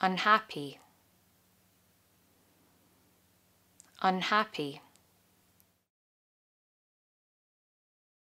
unhappy, unhappy.